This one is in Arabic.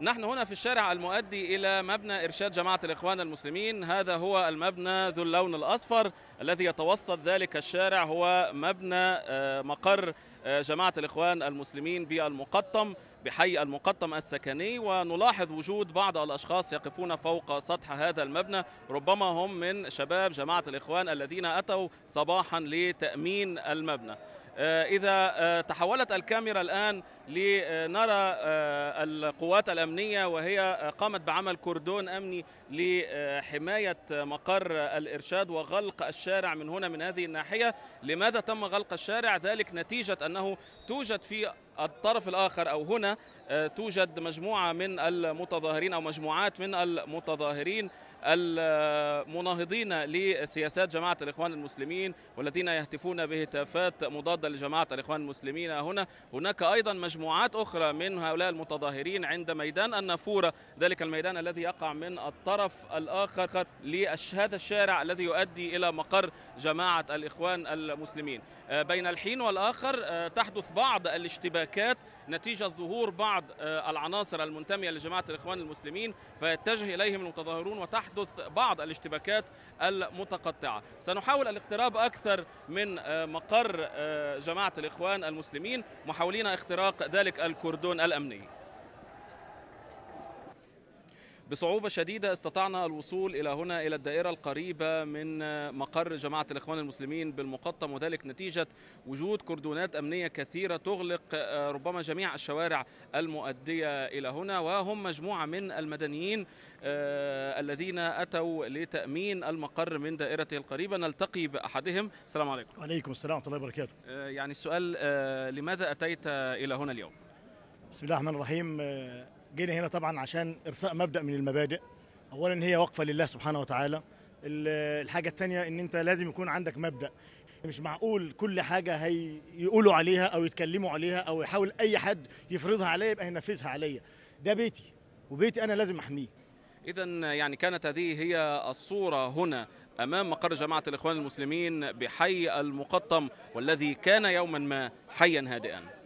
نحن هنا في الشارع المؤدي إلى مبنى إرشاد جماعة الإخوان المسلمين هذا هو المبنى ذو اللون الأصفر الذي يتوسط ذلك الشارع هو مبنى آه، مقر آه، جماعة الإخوان المسلمين بالمقطم بحي المقطم السكني ونلاحظ وجود بعض الأشخاص يقفون فوق سطح هذا المبنى ربما هم من شباب جماعة الإخوان الذين أتوا صباحا لتأمين المبنى آه، إذا آه، تحولت الكاميرا الآن لنرى آه، القوات الأمنية وهي قامت بعمل كردون أمني لحماية مقر الإرشاد وغلق الشارع من هنا من هذه الناحية لماذا تم غلق الشارع ذلك نتيجة أنه توجد في الطرف الآخر أو هنا توجد مجموعة من المتظاهرين أو مجموعات من المتظاهرين المناهضين لسياسات جماعة الإخوان المسلمين والذين يهتفون بهتافات مضادة لجماعة الإخوان المسلمين هنا هناك أيضا مجموعات أخرى من هؤلاء المتظاهرين عند ميدان النافورة ذلك الميدان الذي يقع من الطرف الآخر لهذا الشارع الذي يؤدي إلى مقر جماعة الإخوان المسلمين آه، بين الحين والآخر آه، تحدث بعض الاشتباكات نتيجة ظهور بعض آه، العناصر المنتمية لجماعة الإخوان المسلمين فيتجه إليهم المتظاهرون وتحدث بعض الاشتباكات المتقطعة سنحاول الاقتراب أكثر من آه، مقر آه، جماعة الإخوان المسلمين محاولين اختراق ذلك الكردون الأمني بصعوبة شديدة استطعنا الوصول إلى هنا إلى الدائرة القريبة من مقر جماعة الإخوان المسلمين بالمقطم وذلك نتيجة وجود كردونات أمنية كثيرة تغلق آه، ربما جميع الشوارع المؤدية إلى هنا وهم مجموعة من المدنيين آه، الذين أتوا لتأمين المقر من دائرته القريبة نلتقي بأحدهم السلام عليكم وعليكم السلام ورحمة الله وبركاته آه، يعني السؤال لماذا أتيت إلى هنا اليوم؟ بسم الله الرحمن الرحيم جينا هنا طبعا عشان ارساء مبدا من المبادئ اولا هي وقفه لله سبحانه وتعالى الحاجه الثانيه ان انت لازم يكون عندك مبدا مش معقول كل حاجه هيقولوا عليها او يتكلموا عليها او يحاول اي حد يفرضها عليا يبقى هينفذها عليا ده بيتي وبيتي انا لازم احميه اذا يعني كانت هذه هي الصوره هنا امام مقر جماعه الاخوان المسلمين بحي المقطم والذي كان يوما ما حيا هادئا